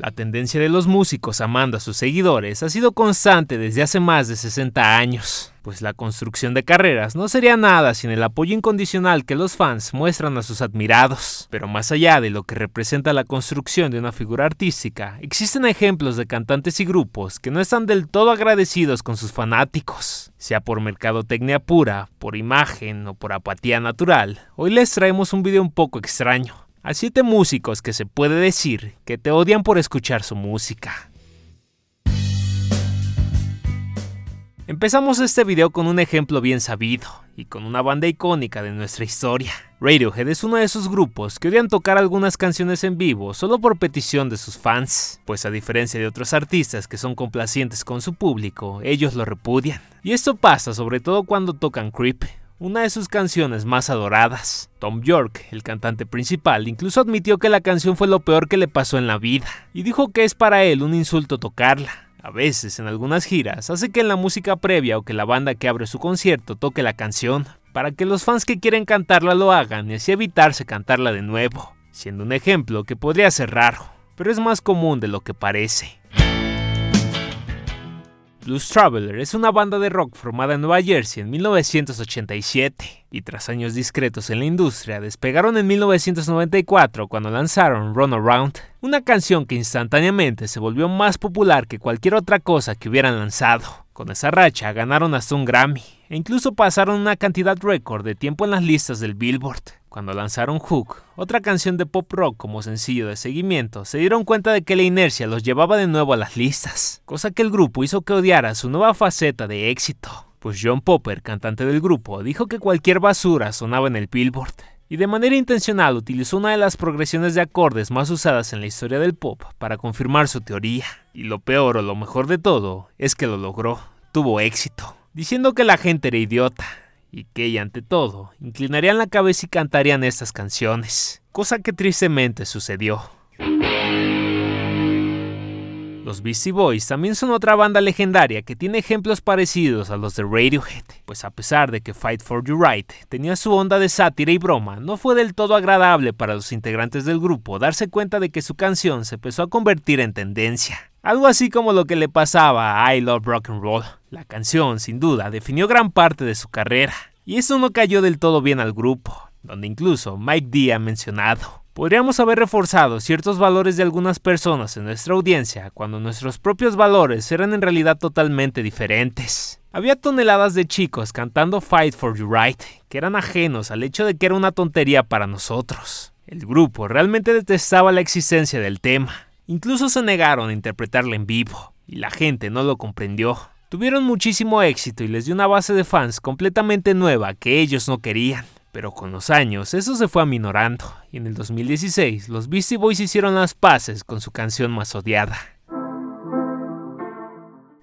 La tendencia de los músicos amando a sus seguidores ha sido constante desde hace más de 60 años, pues la construcción de carreras no sería nada sin el apoyo incondicional que los fans muestran a sus admirados. Pero más allá de lo que representa la construcción de una figura artística, existen ejemplos de cantantes y grupos que no están del todo agradecidos con sus fanáticos, sea por mercadotecnia pura, por imagen o por apatía natural. Hoy les traemos un video un poco extraño, a siete músicos que se puede decir que te odian por escuchar su música. Empezamos este video con un ejemplo bien sabido y con una banda icónica de nuestra historia. Radiohead es uno de esos grupos que odian tocar algunas canciones en vivo solo por petición de sus fans, pues a diferencia de otros artistas que son complacientes con su público, ellos lo repudian. Y esto pasa sobre todo cuando tocan Creep, una de sus canciones más adoradas. Tom York, el cantante principal, incluso admitió que la canción fue lo peor que le pasó en la vida, y dijo que es para él un insulto tocarla. A veces, en algunas giras, hace que en la música previa o que la banda que abre su concierto toque la canción, para que los fans que quieren cantarla lo hagan y así evitarse cantarla de nuevo, siendo un ejemplo que podría ser raro, pero es más común de lo que parece. Blues Traveler es una banda de rock formada en Nueva Jersey en 1987 y tras años discretos en la industria despegaron en 1994 cuando lanzaron Run Around, una canción que instantáneamente se volvió más popular que cualquier otra cosa que hubieran lanzado. Con esa racha ganaron hasta un Grammy e incluso pasaron una cantidad récord de tiempo en las listas del Billboard. Cuando lanzaron Hook, otra canción de pop rock como sencillo de seguimiento, se dieron cuenta de que la inercia los llevaba de nuevo a las listas, cosa que el grupo hizo que odiara su nueva faceta de éxito, pues John Popper, cantante del grupo, dijo que cualquier basura sonaba en el Billboard, y de manera intencional utilizó una de las progresiones de acordes más usadas en la historia del pop para confirmar su teoría. Y lo peor o lo mejor de todo es que lo logró, tuvo éxito, diciendo que la gente era idiota, y que, ante todo, inclinarían la cabeza y cantarían estas canciones, cosa que tristemente sucedió. Los Beastie Boys también son otra banda legendaria que tiene ejemplos parecidos a los de Radiohead, pues a pesar de que Fight for Your Right tenía su onda de sátira y broma, no fue del todo agradable para los integrantes del grupo darse cuenta de que su canción se empezó a convertir en tendencia. Algo así como lo que le pasaba a I Love Rock Roll. La canción, sin duda, definió gran parte de su carrera, y eso no cayó del todo bien al grupo, donde incluso Mike D ha mencionado. Podríamos haber reforzado ciertos valores de algunas personas en nuestra audiencia cuando nuestros propios valores eran en realidad totalmente diferentes. Había toneladas de chicos cantando Fight for Your Right, que eran ajenos al hecho de que era una tontería para nosotros. El grupo realmente detestaba la existencia del tema, Incluso se negaron a interpretarla en vivo, y la gente no lo comprendió. Tuvieron muchísimo éxito y les dio una base de fans completamente nueva que ellos no querían. Pero con los años eso se fue aminorando, y en el 2016 los Beastie Boys hicieron las paces con su canción más odiada.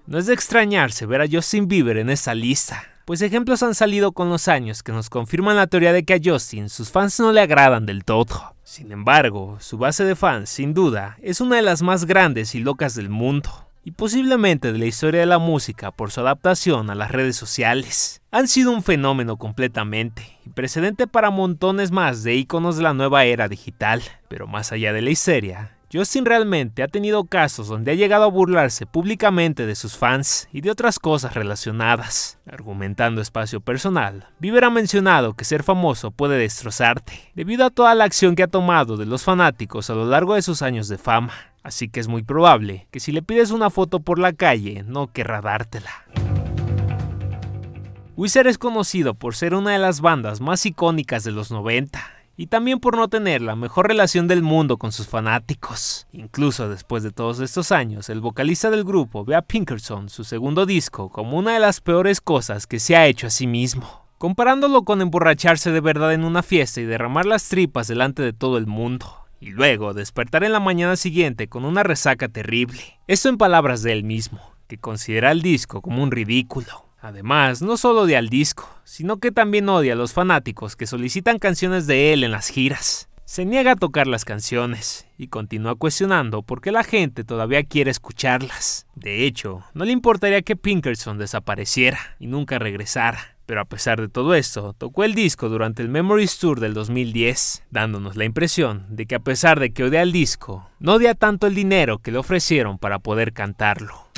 No es de extrañarse ver a Justin Bieber en esta lista, pues ejemplos han salido con los años que nos confirman la teoría de que a Justin sus fans no le agradan del todo. Sin embargo, su base de fans, sin duda, es una de las más grandes y locas del mundo, y posiblemente de la historia de la música por su adaptación a las redes sociales. Han sido un fenómeno completamente, y precedente para montones más de íconos de la nueva era digital. Pero más allá de la histeria, Justin realmente ha tenido casos donde ha llegado a burlarse públicamente de sus fans y de otras cosas relacionadas. Argumentando espacio personal, Bieber ha mencionado que ser famoso puede destrozarte, debido a toda la acción que ha tomado de los fanáticos a lo largo de sus años de fama. Así que es muy probable que si le pides una foto por la calle, no querrá dártela. Wizard es conocido por ser una de las bandas más icónicas de los 90, y también por no tener la mejor relación del mundo con sus fanáticos. Incluso después de todos estos años, el vocalista del grupo ve a Pinkerton, su segundo disco, como una de las peores cosas que se ha hecho a sí mismo, comparándolo con emborracharse de verdad en una fiesta y derramar las tripas delante de todo el mundo, y luego despertar en la mañana siguiente con una resaca terrible. Eso en palabras de él mismo, que considera el disco como un ridículo. Además, no solo odia al disco, sino que también odia a los fanáticos que solicitan canciones de él en las giras. Se niega a tocar las canciones y continúa cuestionando por qué la gente todavía quiere escucharlas. De hecho, no le importaría que Pinkerton desapareciera y nunca regresara. Pero a pesar de todo esto, tocó el disco durante el Memories Tour del 2010, dándonos la impresión de que a pesar de que odia el disco, no odia tanto el dinero que le ofrecieron para poder cantarlo.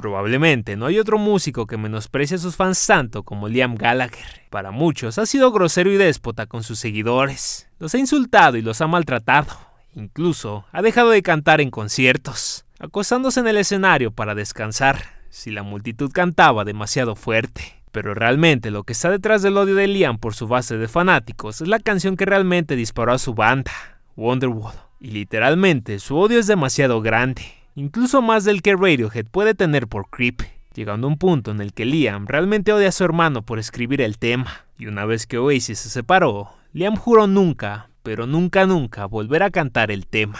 Probablemente no hay otro músico que menosprecie a sus fans tanto como Liam Gallagher. Para muchos ha sido grosero y déspota con sus seguidores. Los ha insultado y los ha maltratado. Incluso ha dejado de cantar en conciertos, acostándose en el escenario para descansar si la multitud cantaba demasiado fuerte. Pero realmente lo que está detrás del odio de Liam por su base de fanáticos es la canción que realmente disparó a su banda, Wonderwall. Y literalmente su odio es demasiado grande incluso más del que Radiohead puede tener por Creep, llegando a un punto en el que Liam realmente odia a su hermano por escribir el tema. Y una vez que Oasis se separó, Liam juró nunca, pero nunca nunca volver a cantar el tema.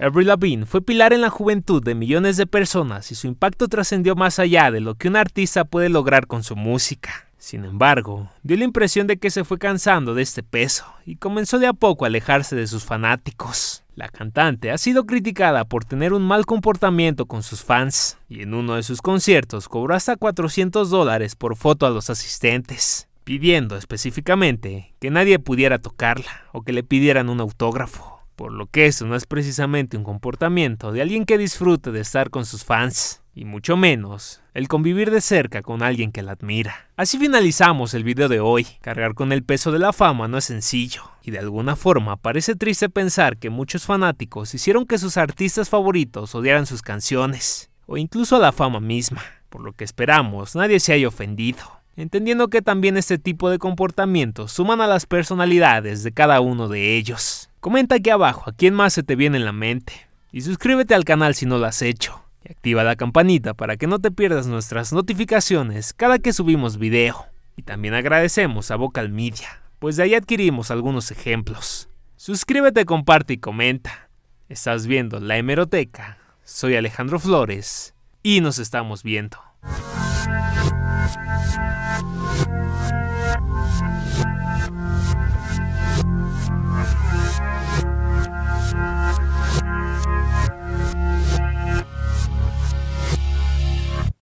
Avril Lavigne fue pilar en la juventud de millones de personas y su impacto trascendió más allá de lo que un artista puede lograr con su música. Sin embargo, dio la impresión de que se fue cansando de este peso y comenzó de a poco a alejarse de sus fanáticos. La cantante ha sido criticada por tener un mal comportamiento con sus fans y en uno de sus conciertos cobró hasta 400 dólares por foto a los asistentes, pidiendo específicamente que nadie pudiera tocarla o que le pidieran un autógrafo, por lo que eso no es precisamente un comportamiento de alguien que disfrute de estar con sus fans y mucho menos el convivir de cerca con alguien que la admira. Así finalizamos el video de hoy. Cargar con el peso de la fama no es sencillo, y de alguna forma parece triste pensar que muchos fanáticos hicieron que sus artistas favoritos odiaran sus canciones, o incluso a la fama misma, por lo que esperamos nadie se haya ofendido entendiendo que también este tipo de comportamientos suman a las personalidades de cada uno de ellos. Comenta aquí abajo a quién más se te viene en la mente y suscríbete al canal si no lo has hecho activa la campanita para que no te pierdas nuestras notificaciones cada que subimos video. Y también agradecemos a Vocal Media, pues de ahí adquirimos algunos ejemplos. Suscríbete, comparte y comenta. Estás viendo La Hemeroteca. Soy Alejandro Flores y nos estamos viendo.